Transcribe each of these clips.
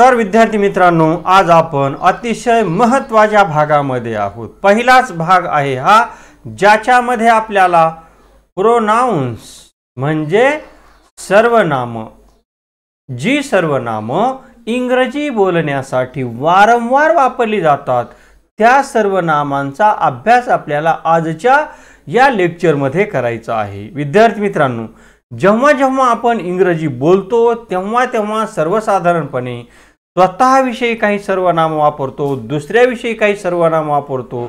तर विद्यार्थी मित्रांनो आज आपण अतिशय महत्त्वाच्या भागामध्ये आहोत पहिलाच भाग आहे हा ज्याच्यामध्ये आपल्याला प्रोनाउन्स म्हणजे सर्वनाम जी सर्वनाम इंग्रजी बोलण्यासाठी वारंवार वापरली जातात त्या सर्वनामांचा अभ्यास आपल्याला आजच्या या लेक्चरमध्ये करायचा आहे विद्यार्थी मित्रांनो जेव्हा जेव्हा आपण इंग्रजी बोलतो तेव्हा तेव्हा सर्वसाधारणपणे स्वतःविषयी काही सर्वनाम वापरतो दुसऱ्याविषयी काही सर्वनाम वापरतो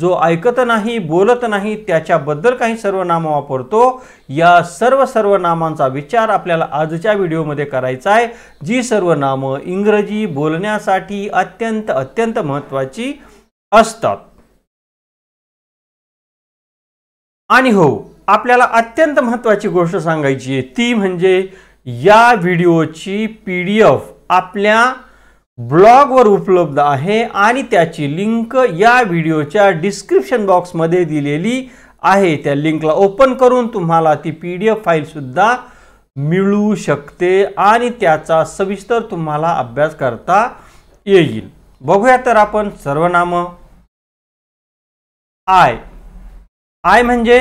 जो ऐकत नाही बोलत नाही त्याच्याबद्दल काही सर्वनाम वापरतो या सर्व सर्वनामांचा विचार आपल्याला आजच्या व्हिडिओमध्ये करायचा आहे जी सर्वनाम इंग्रजी बोलण्यासाठी अत्यंत अत्यंत महत्त्वाची असतात आणि हो आपल्याला अत्यंत महत्त्वाची गोष्ट सांगायची आहे ती म्हणजे या व्हिडिओची पी डी एफ आपल्या ब्लॉगवर उपलब्ध आहे आणि त्याची लिंक या व्हिडिओच्या डिस्क्रिप्शन बॉक्समध्ये दिलेली आहे त्या लिंकला ओपन करून तुम्हाला ती पी डी एफ फाईलसुद्धा मिळू शकते आणि त्याचा सविस्तर तुम्हाला अभ्यास करता येईल बघूया तर आपण सर्वनाम आय आय म्हणजे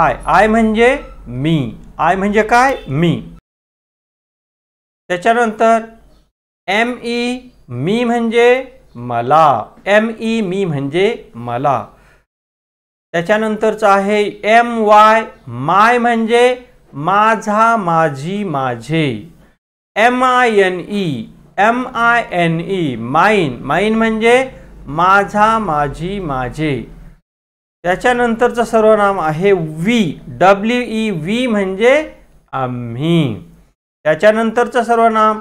आय आय म्हणजे मी आय म्हणजे काय मी त्याच्यानंतर एम ई मी म्हणजे मला एम ई मी म्हणजे मला त्याच्यानंतरचं आहे एम वाय माय म्हणजे माझा माझी माझे M I N E M I N E mine mine म्हणजे माझा माझी माझे त्याच्यानंतरचं सर्वनाम आहे वी डब्ल्यू ई वी म्हणजे आम्ही त्याच्यानंतरचं सर्वनाम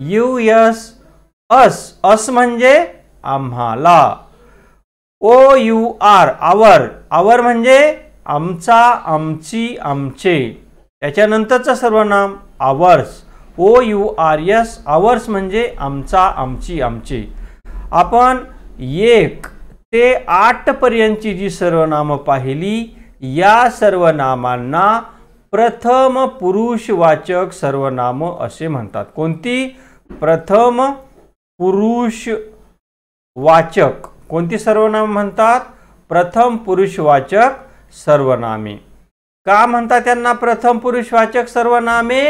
यू यस अस अस म्हणजे आम्हाला ओ यू आर आवर आवर म्हणजे आमचा आमची आमचे सर्व सर्वनाम ours O U R S ours म्हणजे आमचा आमची आमचे आपण एक ते आठपर्यंतची जी सर्वनामं पाहिली या सर्वनामांना प्रथम पुरुषवाचक सर्वनाम असे म्हणतात कोणती प्रथम पुरुष वाचक कोणती सर्वनाम म्हणतात प्रथम पुरुषवाचक सर्वनामे का म्हणतात त्यांना प्रथम पुरुषवाचक सर्वनामे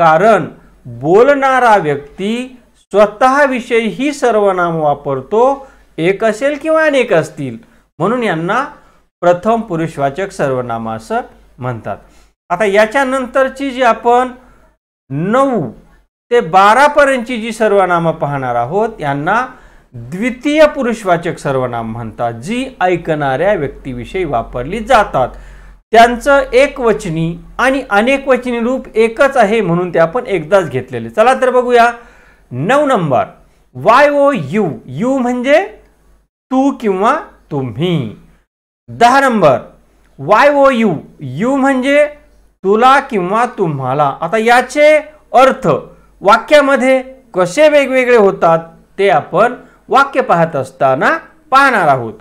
कारण बोलणारा व्यक्ती स्वतःविषयी ही सर्वनाम वापरतो एक असेल किंवा अनेक असतील म्हणून यांना प्रथम पुरुषवाचक सर्वनाम असं म्हणतात आता याच्यानंतरची जी आपण नऊ ते बारापर्यंतची जी सर्वनामं पाहणार आहोत यांना द्वितीय पुरुषवाचक सर्वनाम म्हणतात जी ऐकणाऱ्या व्यक्तीविषयी वापरली जातात त्यांचं एकवचनी आणि अनेकवचनी रूप एकच आहे म्हणून ते आपण एकदाच घेतलेले चला तर बघूया नऊ नंबर वाय ओ यू यू म्हणजे तू किंवा तुम्ही दहा नंबर वाय ओ यू यू म्हणजे तुला किंवा तुम्हाला आता याचे अर्थ वाक्यामध्ये कसे वेगवेगळे होतात ते आपण वाक्य पाहत असताना पाहणार आहोत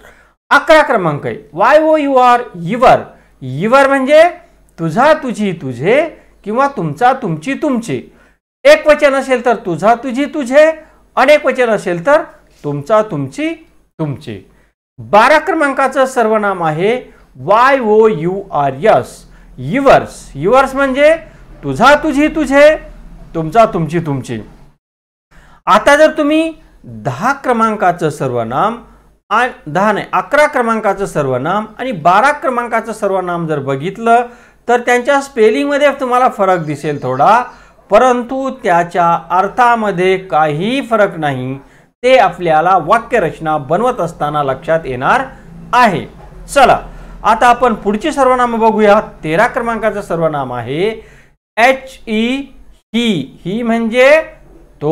अकरा क्रमांक आहे वाय वो यू आर युवर युवर म्हणजे तुझा तुझी तुझे किंवा तुमचा तुमची तुमचे एक वचन असेल तर तुझा तुझी तुझे अनेक वचन असेल तर तुमचा तुमची तुमची बारा क्रमांकाचं सर्वनाम आहे Y O U R S yours yours म्हणजे तुझा तुझी तुझे तुमचा तुमची तुमची आता जर तुम्ही दहा क्रमांकाचं सर्वनाम दहा नाही अकरा क्रमांकाचं सर्वनाम आणि बारा क्रमांकाचं सर्वनाम जर बघितलं तर त्यांच्या स्पेलिंगमध्ये तुम्हाला फरक दिसेल थोडा परंतु त्याच्या अर्थामध्ये काही फरक नाही ते आपल्याला वाक्यरचना बनवत असताना लक्षात येणार आहे चला आता आपण पुढचे सर्वनाम बघूया तेरा क्रमांकाचं सर्वनाम आहे एच ई ही ही म्हणजे तो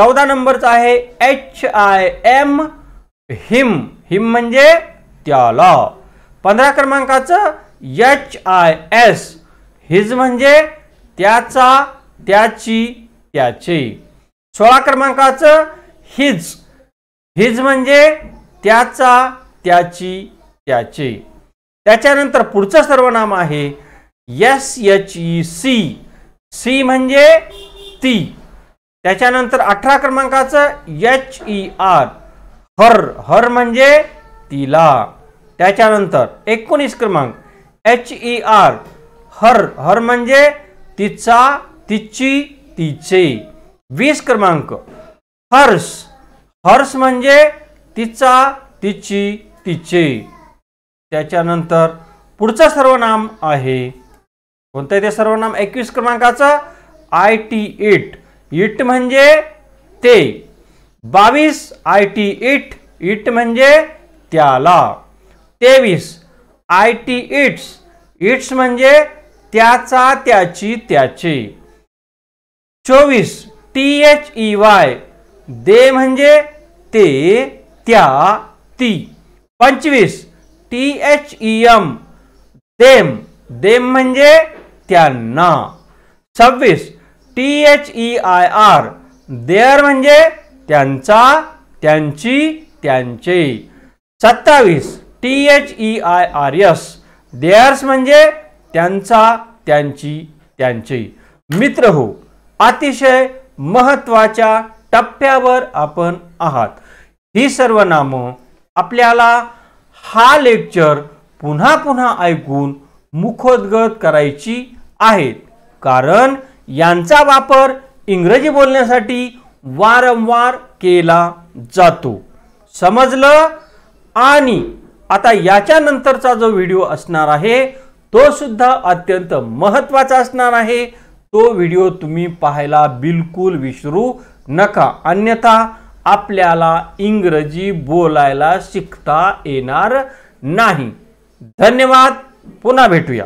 चौदा नंबरचा आहे H I M him him म्हणजे त्याला पंधरा क्रमांकाचं एच आय एस हिज म्हणजे त्याचा त्याची त्याचे सोळा क्रमांकाचं हिज हिज म्हणजे त्याचा त्याची त्याचे त्याच्यानंतर पुढचं सर्वनाम आहे S H E she she म्हणजे ती त्याच्यानंतर अठरा क्रमांकाचं H E R her her म्हणजे तिला त्याच्यानंतर एकोणीस क्रमांक H E R her her म्हणजे तिचा तिची तिचे वीस क्रमांक हर्ष हर्ष म्हणजे तिचा तिची तिचे त्याच्यानंतर पुढचं सर्वनाम आहे कोणतं आहे ते सर्वनाम एकवीस क्रमांकाचं आय टी इट इट म्हणजे ते बावीस आय टी इट इट म्हणजे त्याला तेवीस आय टी इट्स इट्स म्हणजे त्याचा त्याची त्याचे चोवीस T H E Y they म्हणजे ते त्या ती पंचवीस T H E M them them म्हणजे त्यांना सव्वीस T H E I R their म्हणजे त्यांचा त्यांची त्यांचे सत्तावीस T H E I R S theirs म्हणजे त्यांचा त्यांची त्यांचे मित्र हो अतिशय महत्त्वाच्या टप्प्यावर आपण आहात ही सर्व नामं आपल्याला हा लेक्चर पुन्हा पुन्हा ऐकून मुखोद्गत करायची आहेत कारण यांचा वापर इंग्रजी बोलण्यासाठी वारंवार केला जातो समजलं आणि आता याच्यानंतरचा जो व्हिडिओ असणार आहे तो सुद्धा अत्यंत महत्त्वाचा असणार आहे तो व्हिडिओ तुम्ही पाहायला बिलकुल विसरू नका अन्यथा आपल्याला इंग्रजी बोलायला शिकता येणार नाही धन्यवाद पुन्हा भेटूया